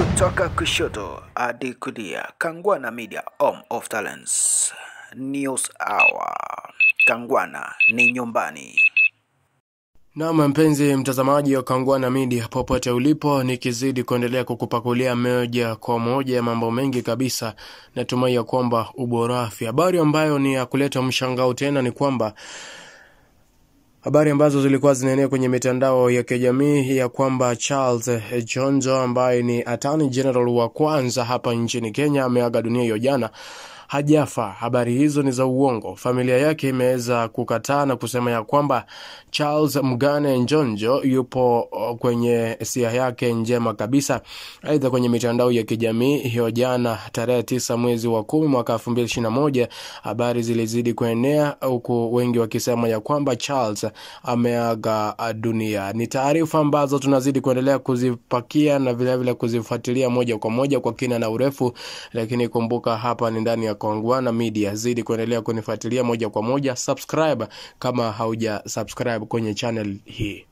Kutoka kushoto hadi kulia, Kangwana Media, home of talents. News Hour. Kangwana ni nyumbani. Naam, mpenzi mtazamaji wa Kangwana Media popote ulipo, nikizidi kuendelea kukupakulia moja kwa moja ya mambo mengi kabisa, natumai ya kwamba uborafi. Habari ambayo ni ya kuleta mshangao tena ni kwamba Habari ambazo zilikuwa zinaenea kwenye mitandao ya kijamii ya kwamba Charles Jonjo ambaye ni Attorney General wa kwanza hapa nchini Kenya ameaga dunia hiyo jana hajafa. Habari hizo ni za uongo. Familia yake imeweza kukataa na kusema ya kwamba Charles Mgane Njonjo yupo kwenye sia yake njema kabisa. Aidha, kwenye mitandao ya kijamii hiyo jana tarehe tisa mwezi wa kumi mwaka elfu mbili ishirini na moja habari zilizidi kuenea huku wengi wakisema ya kwamba Charles ameaga dunia. Ni taarifa ambazo tunazidi kuendelea kuzipakia na vilevile kuzifuatilia moja kwa moja kwa kina na urefu, lakini kumbuka hapa ni ndani ya Kongwana Media. Zidi kuendelea kunifuatilia moja kwa moja, subscribe kama hauja subscribe kwenye channel hii.